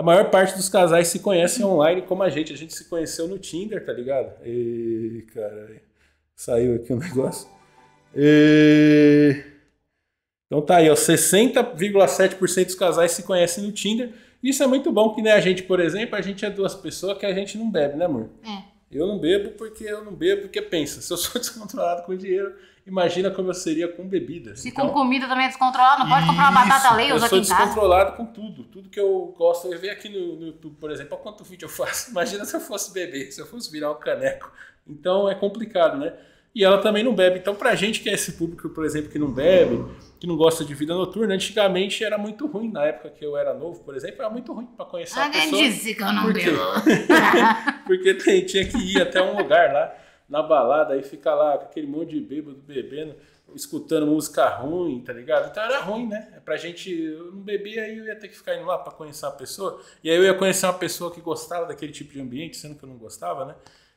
a maior parte dos casais se conhecem online como a gente. A gente se conheceu no Tinder, tá ligado? E, caralho, saiu aqui o um negócio. E... Então tá aí, ó, 60,7% dos casais se conhecem no Tinder. Isso é muito bom, que nem né, a gente, por exemplo, a gente é duas pessoas que a gente não bebe, né, amor? É. Eu não bebo porque eu não bebo, porque pensa, se eu sou descontrolado com dinheiro, Imagina como eu seria com bebida. Se então, com comida também é descontrolado, não pode comprar uma batata leus aqui em casa. Eu sou descontrolado com tudo. Tudo que eu gosto. Eu vejo aqui no, no YouTube, por exemplo, olha quanto vídeo eu faço. Imagina se eu fosse beber, se eu fosse virar o um caneco. Então é complicado, né? E ela também não bebe. Então, pra gente que é esse público, por exemplo, que não bebe, que não gosta de vida noturna, antigamente era muito ruim. Na época que eu era novo, por exemplo, era muito ruim para conhecer a ah, pessoa. Ah, disse que eu não bebo. Porque tinha que ir até um lugar lá na balada e fica lá com aquele monte de bêbado bebendo, escutando música ruim, tá ligado? Então era ruim, né? É pra gente, eu não bebia e eu ia ter que ficar indo lá pra conhecer uma pessoa. E aí eu ia conhecer uma pessoa que gostava daquele tipo de ambiente, sendo que eu não gostava, né?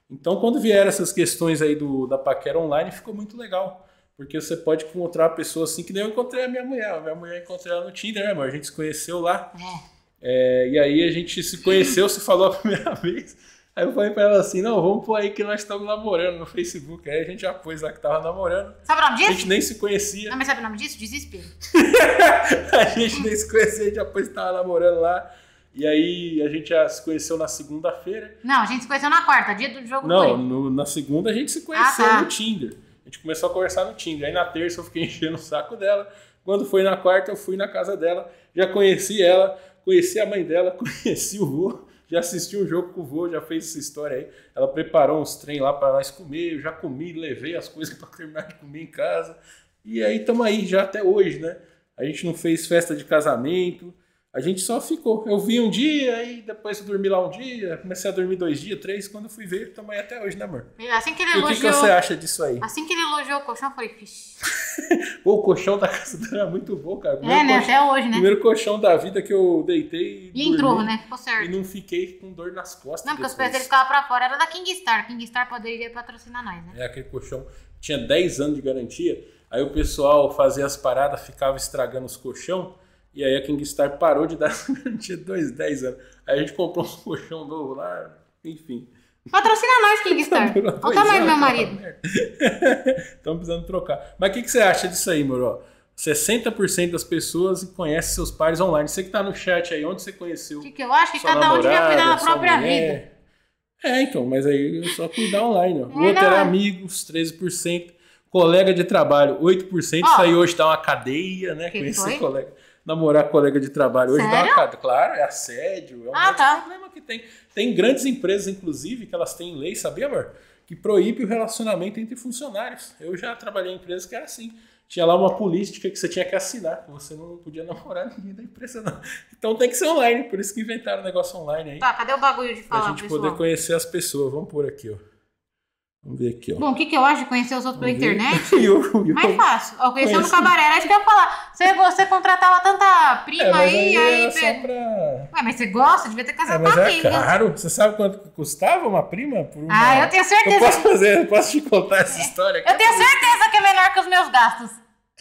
Então quando vieram essas questões aí do, da paquera online, ficou muito legal. Porque você pode encontrar uma pessoa assim, que nem eu encontrei a minha mulher. A minha mulher encontrei ela no Tinder, né, amor? A gente se conheceu lá. É, é e aí a gente se conheceu, se falou a primeira vez. Aí eu falei pra ela assim, não, vamos pôr aí que nós estamos namorando no Facebook. Aí a gente já pôs lá que tava namorando. Sabe o nome disso? A gente nem se conhecia. Não, mas sabe o nome disso? Desespero. a gente nem se conhecia, a gente já pôs que tava namorando lá. E aí a gente já se conheceu na segunda-feira. Não, a gente se conheceu na quarta, dia do jogo. Não, no, na segunda a gente se ah, conheceu ah, tá. no Tinder. A gente começou a conversar no Tinder. Aí na terça eu fiquei enchendo o saco dela. Quando foi na quarta, eu fui na casa dela, já conheci ela, conheci a mãe dela, conheci o vô já assistiu um jogo com o vô, já fez essa história aí. Ela preparou uns trem lá para nós comer, eu já comi, levei as coisas para terminar de comer em casa. E aí estamos aí já até hoje, né? A gente não fez festa de casamento, a gente só ficou. Eu vi um dia, aí depois eu dormi lá um dia, comecei a dormir dois dias, três, quando fui ver, estamos aí até hoje, né, amor? É, assim que ele elogiou. E o que, que, você acha disso aí? Assim que ele elogiou o colchão, eu falei, Pô, o colchão da casa dela era muito bom, cara. É, primeiro é, né? Colchão, Até hoje, né? Primeiro colchão da vida que eu deitei. E, entrou, né? Ficou certo. E não fiquei com dor nas costas. Não, porque depois. os pés dele ficavam pra fora. Era da King Star. King Star poderia patrocinar nós, né? É, aquele colchão tinha 10 anos de garantia. Aí o pessoal fazia as paradas, ficava estragando os colchão. E aí a King Star parou de dar garantia de 2, 10 anos. Aí a gente comprou um colchão novo lá, enfim. Patrocina nós, Kingstar. Olha o tamanho do meu marido. Estamos precisando trocar. Mas o que, que, você acha disso aí, Moro? 60% das pessoas conhecem seus pares online. Você que está no chat aí, onde você conheceu? O que, que, eu acho? Que cada namorada, um devia cuidar da própria vida. É, então, mas aí é só cuidar online. Ó. É, o outro era é. amigos, 13%. Colega de trabalho, 8%. Ó, Isso aí hoje está uma cadeia, né? Conhecer colega namorar colega de trabalho. Hoje Sério? dá uma... Claro, é assédio, é um ah, tá. problema que tem. Tem grandes empresas, inclusive, que elas têm lei, sabia, amor? Que proíbe o relacionamento entre funcionários. Eu já trabalhei em empresas que era assim. Tinha lá uma política que você tinha que assinar, que você não podia namorar ninguém da empresa, não. Então tem que ser online, por isso que inventaram o negócio online aí. Tá, cadê o bagulho de falar, Pra gente pessoal? poder conhecer as pessoas. Vamos por aqui, ó. Vamos ver aqui, ó. Bom, o que, que eu acho de conhecer os outros pela internet? eu, eu, Mais fácil. Ó, conhecer no cabaré. Acho que eu ia falar. Você, você contratava tanta prima é, aí, aí. Só pe... pra... Ué, mas você gosta? Devia ter casado é, mas com a é prima. Claro, você sabe quanto custava uma prima? Por uma... Ah, eu tenho certeza. Eu posso fazer, eu posso te contar essa é. história aqui. Eu tenho certeza que é menor que os meus gastos.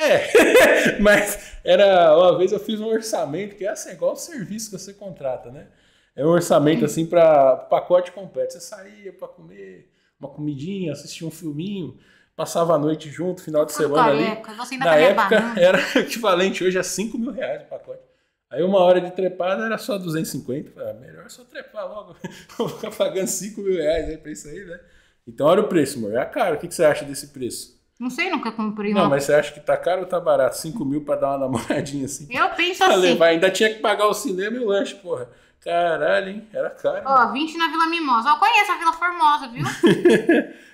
É, mas era. Uma vez eu fiz um orçamento, que é assim, é igual o serviço que você contrata, né? É um orçamento assim para pacote completo. Você saía para comer uma comidinha, assistia um filminho, passava a noite junto, final de semana ali. É? Na época era equivalente hoje a 5 mil reais o pacote. Aí uma hora de trepada era só 250. Falei, ah, melhor só trepar logo. Vou ficar pagando 5 mil reais aí pra isso aí, né? Então olha o preço, amor. É caro. O que, você acha desse preço? Não sei, nunca comprei Não, uma... mas você acha que tá caro ou tá barato? 5 mil pra dar uma namoradinha assim. Eu penso pra assim. Levar. Ainda tinha que pagar o cinema e o lanche, porra. Caralho, hein? Era caro. Ó, 20 na Vila Mimosa. Ó, conheço a Vila Formosa, viu?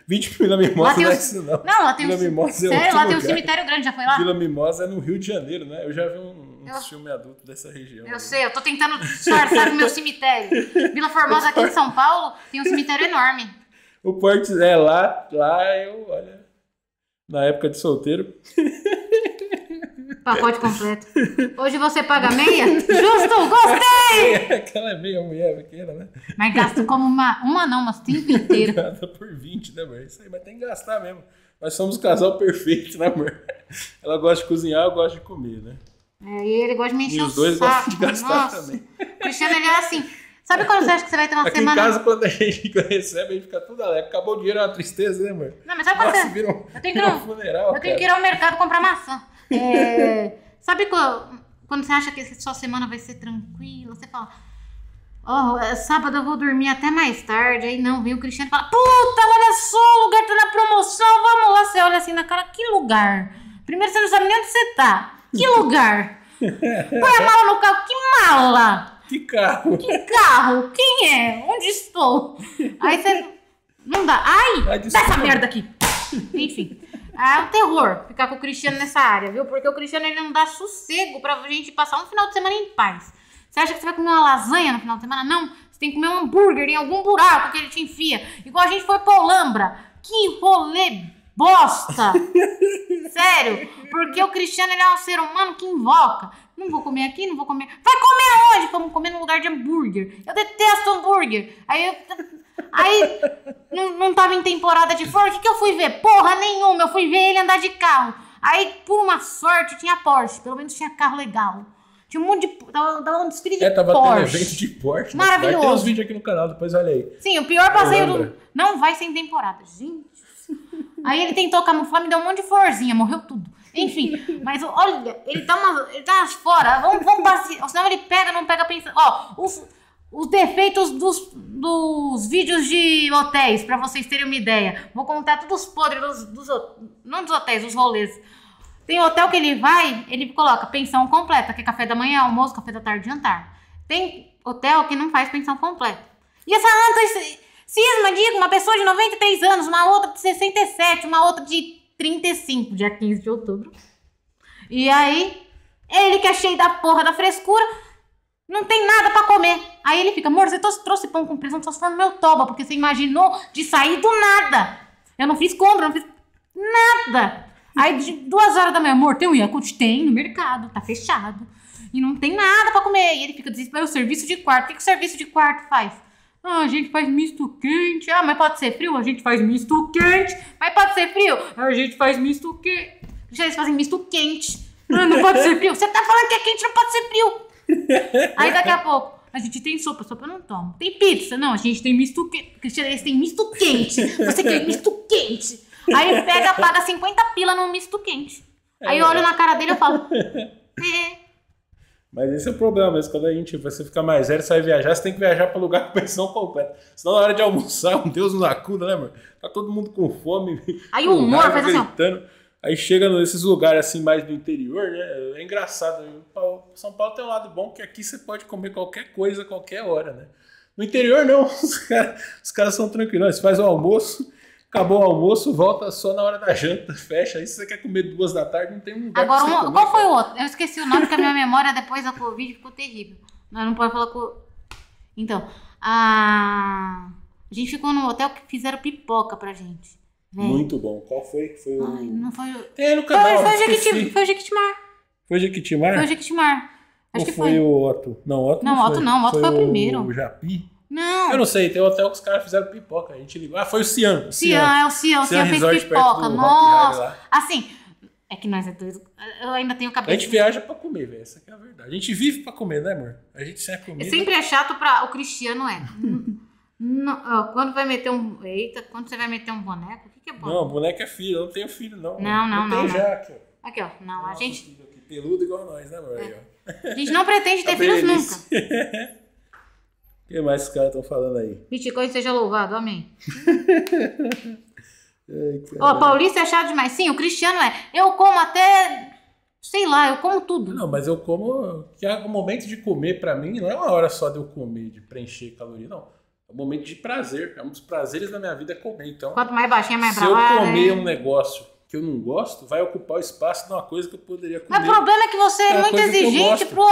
20 Vila Mimosa não é isso, não. Não, lá tem Vila um, é lá tem um cemitério grande, já foi lá? Vila Mimosa é no Rio de Janeiro, né? Eu já vi um, um eu... filme adulto dessa região. Eu aí. sei, eu tô tentando disfarçar o meu cemitério. Vila Formosa aqui em São Paulo tem um cemitério enorme. O Porto, é, lá, lá eu, olha, na época de solteiro... Pacote completo. Hoje você paga meia? Justo, gostei! ela é meia mulher pequena, né? Mas gasta como uma, uma não, umas tempo inteiras. gasta por 20, né, amor? É isso aí, mas tem que gastar mesmo. Nós somos o casal perfeito, né, amor? Ela gosta de cozinhar, eu gosto de comer, né? É, e ele gosta de mexer e os dois gostam de gastar Nossa. também. O Cristiano, ele é assim... Sabe quando você acha que você vai ter uma Aqui semana... em casa, quando a gente recebe, a gente fica tudo alegre. Acabou o dinheiro, é uma tristeza, né, amor? Não, mas sabe quando você... um, eu tenho que ir, um funeral, eu tenho que ir ao mercado comprar maçã. É... sabe quando quando você acha que sua semana vai ser tranquila, você fala, ó, oh, sábado eu vou dormir até mais tarde. Aí não, vem o Cristiano e fala, puta, olha é só, o lugar tá na promoção, vamos lá. Você olha assim na cara, que lugar? Primeiro você não sabe nem onde você tá. Que lugar? Põe a mala no carro, que mala? Que carro? Que carro? Quem é? Onde estou? Aí você. Não dá. Ai! Ai dá essa merda aqui! Enfim. É um terror ficar com o Cristiano nessa área, viu? Porque o Cristiano ele não dá sossego pra gente passar um final de semana em paz. Você acha que você vai comer uma lasanha no final de semana? Não. Você tem que comer um hambúrguer em algum buraco que ele te enfia. Igual a gente foi pro Olambra. Que rolê bosta! Sério. Porque o Cristiano ele é um ser humano que invoca. Não vou comer aqui, não vou comer. Vai comer onde? Vamos comer no lugar de hambúrguer. Eu detesto hambúrguer. Aí eu Aí não, não tava em temporada de Ford, o que, que eu fui ver? Porra nenhuma, eu fui ver ele andar de carro. Aí, por uma sorte, tinha Porsche, pelo menos tinha carro legal. Tinha um monte de. Tava, tava um desfile de é, tava Porsche. tendo evento de Porsche. Maravilhoso. Né? Vai ter uns vídeos aqui no canal, depois olha aí. Sim, o pior passeio do. Não vai sem temporada. Gente. aí ele tentou camuflar, me deu um monte de florzinha, morreu tudo. Enfim, mas olha, ele tá, uma, ele tá fora. Vamos, vamos passear. Senão ele pega, não pega, pensa. Ó, os, os defeitos dos dos vídeos de hotéis, para vocês terem uma ideia. Vou contar todos os podres dos, dos, Não dos hotéis, dos rolês. Tem hotel que ele vai, ele coloca pensão completa, que é café da manhã, almoço, café da tarde, jantar. Tem hotel que não faz pensão completa. E essa anta cisma de uma pessoa de 93 anos, uma outra de 67, uma outra de 35, dia 15 de outubro. E aí, ele que é cheio da porra da frescura não tem nada para comer. Aí ele fica, amor, você trouxe pão com presunto só se for no meu toba, porque você imaginou de sair do nada. Eu não fiz compra, não fiz nada. Aí de duas horas da manhã, amor, tem o Yakut? Tem, no mercado, tá fechado. E não tem nada para comer. E ele fica desesperado, o serviço de quarto. O que, que o serviço de quarto faz? Ah, a gente faz misto quente. Ah, mas pode ser frio? A gente faz misto quente. Mas pode ser frio? Ah, a gente faz misto quente. Já eles fazem misto quente. Ah, não pode ser frio? Você tá falando que é quente, não pode ser frio. Aí daqui a pouco, a gente tem sopa, sopa eu não tomo. Tem pizza, não, a gente tem misto quente. tem misto quente. Você quer misto quente. Aí pega, paga 50 pila num misto quente. Aí eu olho na cara dele e falo. É. Mas esse é o problema, mas quando a gente, você fica mais velho, você vai viajar, você tem que viajar para lugar com pensão completa. Senão na hora de almoçar, um Deus nos acuda, né, mano? Tá todo mundo com fome. Aí o humor faz assim, ó. Aí chega nesses lugares assim mais do interior, né? É engraçado. São Paulo tem um lado bom que aqui você pode comer qualquer coisa a qualquer hora, né? No interior não, os caras cara são tranquilos. Você faz o almoço, acabou o almoço, volta só na hora da janta, fecha. Aí se você quer comer duas da tarde, não tem um lugar Agora, comer, qual foi o outro? Eu esqueci o nome, que a minha memória depois da Covid ficou terrível. Mas não pode falar com... Então, a... a gente ficou no hotel que fizeram pipoca pra gente. Vem. Muito bom. Qual foi? Foi o. Ai, não foi o. Tem é, no canal. Foi, foi, o Jequiti... foi o Jequitimar. Foi o Jequitimar? Foi o Jequitimar. Acho Ou que foi. foi o Otto? Não, Otto não, não Otto foi. não. Otto foi, o primeiro. O Japi? Não. Eu não sei, tem um hotel que os caras fizeram pipoca. A gente ligou. Ah, foi o Cian. Cian, Cian é o Cian. O Cian, Cian fez pipoca. Nossa. Assim, é que nós é dois. Eu ainda tenho cabeça. A gente viaja pra comer, velho. Essa é a verdade. A gente vive pra comer, né, amor? A gente sempre é Sempre é chato pra. O Cristiano é. Não, quando vai meter um. Eita, quando você vai meter um boneco? O que, que é boneco? Não, boneco é filho, eu não tenho filho, não. Não, não, não. Tem já aqui, ó. Aqui, ó. Não, Nossa, a gente. Aqui, peludo igual nós, né, Maria? É. A gente não pretende ter tá filhos nunca. O que mais os caras estão falando aí? Bitcoin seja louvado, amém. Ó, Paulista é chato demais. Sim, o Cristiano é. Eu como até. Sei lá, eu como tudo. Não, mas eu como. Que é o momento de comer, para mim, não é uma hora só de eu comer, de preencher caloria, não é um momento de prazer. É um dos prazeres da minha vida é comer. Então, Quanto mais baixinho, mais se pra lá. Se eu comer né? um negócio que eu não gosto, vai ocupar o espaço de uma coisa que eu poderia comer. Mas o problema é que você é, é muito exigente, pô.